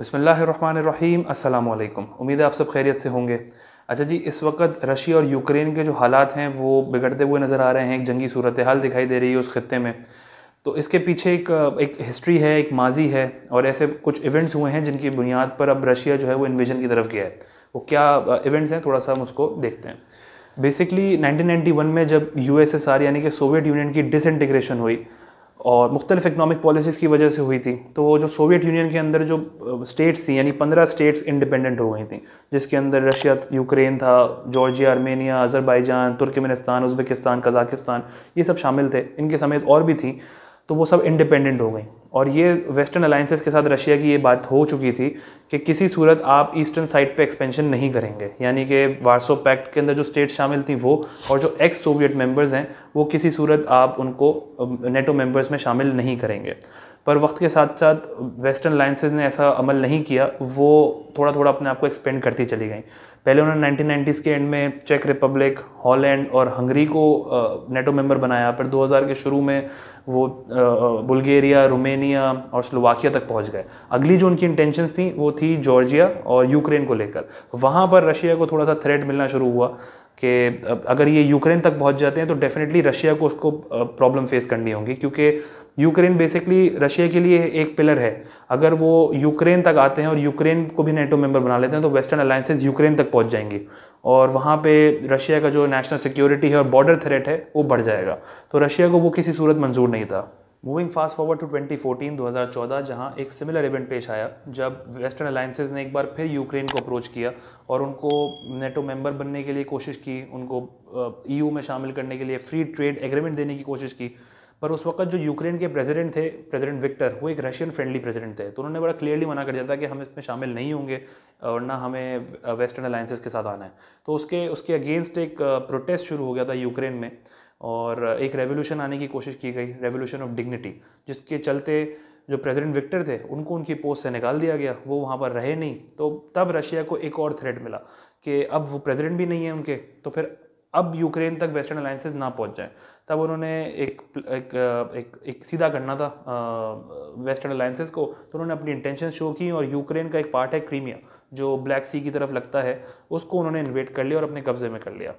बसमीम अल्लाम उम्मीद है आप सब खैरियत से होंगे अच्छा जी इस वक्त रशिया और यूक्रेन के जो हालात हैं वो बिगड़ते हुए नज़र आ रहे हैं एक जंगी सूरत हाल दिखाई दे रही है उस खत्े में तो इसके पीछे एक एक हिस्ट्री है एक माजी है और ऐसे कुछ इवेंट्स हुए हैं जिनकी बुनियाद पर अब रशिया जो है वो इन्वेजन की तरफ गया है वो क्या इवेंट्स हैं थोड़ा सा हम उसको देखते हैं बेसिकली 1991 में जब यूएसएसआर यानी कि सोवियत यूनियन की डिसइंटीग्रेशन हुई और मुख्तलिफ इकनॉमिक पॉलिसीज़ की वजह से हुई थी तो जो सोवियत यूनियन के अंदर जो स्टेट्स थी यानी पंद्रह स्टेट्स इंडिपेंडेंट हो गई थी जिसके अंदर रशिया यूक्रेन था Georgia Armenia Azerbaijan Turkmenistan Uzbekistan Kazakhstan ये सब शामिल थे इनके समेत और भी थी तो वो सब इंडिपेंडेंट हो गई और ये वेस्टर्न अलाइंसेस के साथ रशिया की ये बात हो चुकी थी कि किसी सूरत आप ईस्टर्न साइड पे एक्सपेंशन नहीं करेंगे यानी कि वार्सो पैक्ट के अंदर जो स्टेट शामिल थी वो और जो एक्स सोवियत मेंबर्स हैं वो किसी सूरत आप उनको नेटो मेंबर्स में शामिल नहीं करेंगे पर वक्त के साथ साथ वेस्टर्न अलाइंसेज ने ऐसा अमल नहीं किया वो थोड़ा थोड़ा अपने आप को एक्सपेंड करती चली गई पहले उन्होंने 1990s के एंड में चेक रिपब्लिक हॉलैंड और हंगरी को नेटो मेंबर बनाया पर 2000 के शुरू में वो बुल्गेरिया रोमेनिया और स्लोवाकिया तक पहुंच गए अगली जो उनकी इंटेंशंस थी वो थी जॉर्जिया और यूक्रेन को लेकर वहाँ पर रशिया को थोड़ा सा थ्रेट मिलना शुरू हुआ कि अगर ये यूक्रेन तक पहुँच जाते हैं तो डेफिनेटली रशिया को उसको प्रॉब्लम फेस करनी होगी क्योंकि यूक्रेन बेसिकली रशिया के लिए एक पिलर है अगर वो यूक्रेन तक आते हैं और यूक्रेन को भी नेटो मेंबर बना लेते हैं तो वेस्टर्न अलायंसेज यूक्रेन तक पहुंच जाएंगी और वहाँ पे रशिया का जो नेशनल सिक्योरिटी है और बॉर्डर थ्रेट है वो बढ़ जाएगा तो रशिया को वो किसी सूरत मंजूर नहीं था मूविंग फास्ट फॉरवर्ड टू 2014 2014 जहां एक सिमिलर इवेंट पेश आया जब वेस्टर्न अलायंसेज ने एक बार फिर यूक्रेन को अप्रोच किया और उनको नेटो मेंबर बनने के लिए कोशिश की उनको ईयू e में शामिल करने के लिए फ्री ट्रेड एग्रीमेंट देने की कोशिश की पर उस वक्त जो यूक्रेन के प्रेसिडेंट थे प्रेसिडेंट विक्टर वो एक रशियन फ्रेंडली प्रेसिडेंट थे तो उन्होंने बड़ा क्लियरली मना कर दिया था कि हम इसमें शामिल नहीं होंगे और ना हमें वेस्टर्न अलायंसेस के साथ आना है तो उसके उसके अगेंस्ट एक प्रोटेस्ट शुरू हो गया था यूक्रेन में और एक रेवोल्यूशन आने की कोशिश की गई रेवोल्यूशन ऑफ डिग्निटी जिसके चलते जो प्रेसिडेंट विक्टर थे उनको उनकी पोस्ट से निकाल दिया गया वो वहाँ पर रहे नहीं तो तब रशिया को एक और थ्रेट मिला कि अब वो प्रेसिडेंट भी नहीं है उनके तो फिर अब यूक्रेन तक वेस्टर्न अलायंसेज ना पहुंच जाए तब उन्होंने एक एक एक, एक सीधा करना था वेस्टर्न अलायंसेज को तो उन्होंने अपनी इंटेंशन शो की और यूक्रेन का एक पार्ट है क्रीमिया जो ब्लैक सी की तरफ लगता है उसको उन्होंने इन्वेट कर लिया और अपने कब्ज़े में कर लिया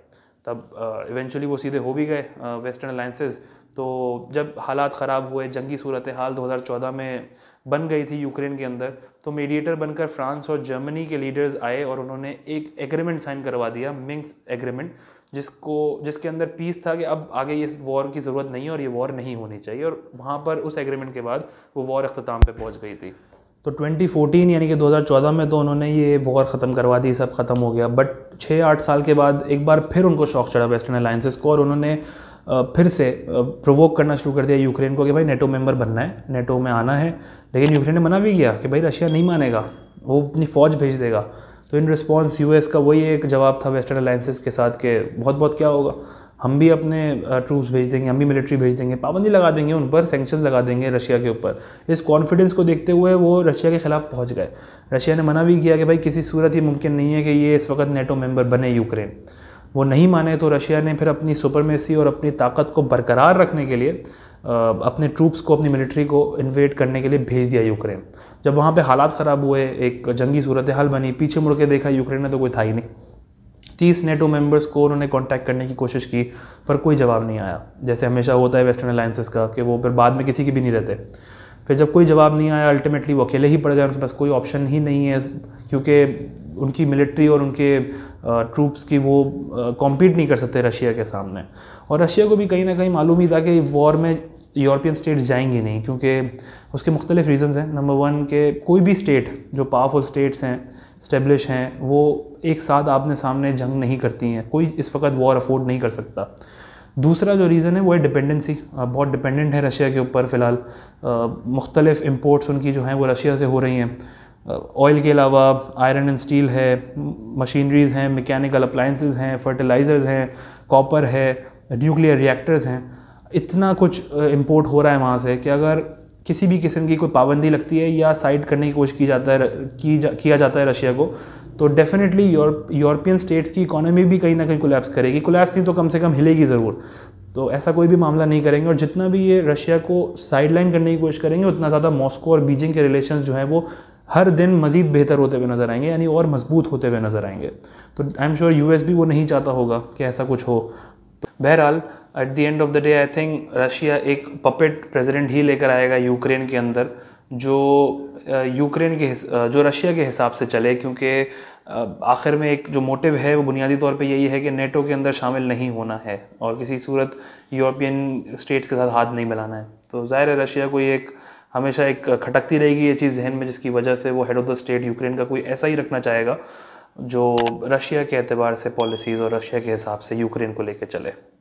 तब इवेंचुअली वो सीधे हो भी गए वेस्टर्न अलायंसेज तो जब हालात ख़राब हुए जंगी सूरत हाल 2014 में बन गई थी यूक्रेन के अंदर तो मीडिएटर बनकर फ्रांस और जर्मनी के लीडर्स आए और उन्होंने एक एग्रीमेंट साइन करवा दिया मिंग्स एग्रीमेंट जिसको जिसके अंदर पीस था कि अब आगे ये वॉर की ज़रूरत नहीं है और ये वॉर नहीं होनी चाहिए और वहाँ पर उस एग्रीमेंट के बाद वो वॉर अख्ताम पर पहुँच गई थी तो 2014 यानी कि 2014 में तो उन्होंने ये वॉर ख़त्म करवा दी सब ख़त्म हो गया बट छः आठ साल के बाद एक बार फिर उनको शौक चढ़ा वेस्टर्न अलाइंसिस को और उन्होंने फिर से प्रोवोक करना शुरू कर दिया यूक्रेन को कि भाई नेटो मेंबर बनना है नेटो में आना है लेकिन यूक्रेन ने मना भी किया कि भाई रशिया नहीं मानेगा वो अपनी फ़ौज भेज देगा तो इन रिस्पॉन्स यू का वही एक जवाब था वेस्टर्न अलाइंसिस के साथ के बहुत बहुत क्या होगा हम भी अपने ट्रूप्स भेज देंगे हम भी मिलिट्री भेज देंगे पाबंदी लगा देंगे उन पर सेंक्शन लगा देंगे रशिया के ऊपर इस कॉन्फिडेंस को देखते हुए वो रशिया के खिलाफ पहुंच गए रशिया ने मना भी किया कि भाई किसी सूरत ही मुमकिन नहीं है कि ये इस वक्त नेटो मेंबर बने यूक्रेन वो नहीं माने तो रशिया ने फिर अपनी सुपरमेसी और अपनी ताकत को बरकरार रखने के लिए अपने ट्रूप्स को अपनी मिलिट्री को इन्वेट करने के लिए भेज दिया यूक्रेन जब वहाँ पे हालात ख़राब हुए एक जंगी सूरत हाल बनी पीछे मुड़ के देखा यूक्रेन ने तो कोई था ही नहीं तीस नेटो मेंबर्स को उन्होंने कांटेक्ट करने की कोशिश की पर कोई जवाब नहीं आया जैसे हमेशा होता है वेस्टर्न अलायंसेस का कि वो फिर बाद में किसी की भी नहीं रहते फिर जब कोई जवाब नहीं आया अल्टीमेटली वो अकेले ही पड़ गए उनके पास कोई ऑप्शन ही नहीं है क्योंकि उनकी मिलिट्री और उनके ट्रूप्स की वो कॉम्पीट नहीं कर सकते रशिया के सामने और रशिया को भी कहीं ना कहीं मालूम ही था कि वॉर में यूरोपियन स्टेट जाएंगी नहीं क्योंकि उसके मुख्तलिफ रीज़न्स हैं नंबर वन के कोई भी स्टेट जो पावरफुल स्टेट्स हैं स्टेब्लिश हैं वो एक साथ आपने सामने जंग नहीं करती हैं कोई इस वक्त वॉर अफोर्ड नहीं कर सकता दूसरा जो रीज़न है वो है डिपेंडेंसी बहुत डिपेंडेंट है रशिया के ऊपर फ़िलहाल मुख्तलिफ इम्पोर्ट्स उनकी जो हैं वो रशिया से हो रही हैं ऑयल के अलावा आयरन एंड स्टील है मशीनरीज़ हैं मैकेनिकल अप्लाइंस हैं फर्टिलाइज़र्स हैं कॉपर है न्यूक्लियर रिएक्टर्स हैं इतना कुछ इम्पोर्ट हो रहा है वहाँ से कि अगर किसी भी किस्म की कोई पाबंदी लगती है या साइड करने की कोशिश की जाता है की जा, किया जाता है रशिया को तो डेफिनेटली यूरोपियन स्टेट्स की इकोनॉमी भी कहीं ना कहीं कोलैप्स करेगी कोलैप्स नहीं तो कम से कम हिलेगी ज़रूर तो ऐसा कोई भी मामला नहीं करेंगे और जितना भी ये रशिया को साइडलाइन करने की कोशिश करेंगे उतना ज़्यादा मॉस्को और बीजिंग के रिलेशन जो हैं वो हर दिन मज़ीद बेहतर होते हुए नज़र आएंगे यानी और मजबूत होते हुए नज़र आएंगे तो I am sure U S भी वो नहीं चाहता होगा कि ऐसा कुछ हो तो बहरहाल at the end of the day I think Russia एक पपेट प्रेसिडेंट ही लेकर आएगा यूक्रेन के अंदर जो यूक्रेन uh, के uh, जो रशिया के हिसाब से चले क्योंकि uh, आखिर में एक जो मोटिव है वो बुनियादी तौर पे यही है कि नेटो के अंदर शामिल नहीं होना है और किसी सूरत यूरोपियन स्टेट्स के साथ हाथ नहीं मिलाना है तो ज़ाहिर है रशिया कोई एक हमेशा एक खटकती रहेगी ये चीज़ जहन में जिसकी वजह से वो head of the state Ukraine का कोई ऐसा ही रखना चाहेगा जो रशिया के अतबार से पॉलिसीज़ और रशिया के हिसाब से यूक्रेन को लेकर चले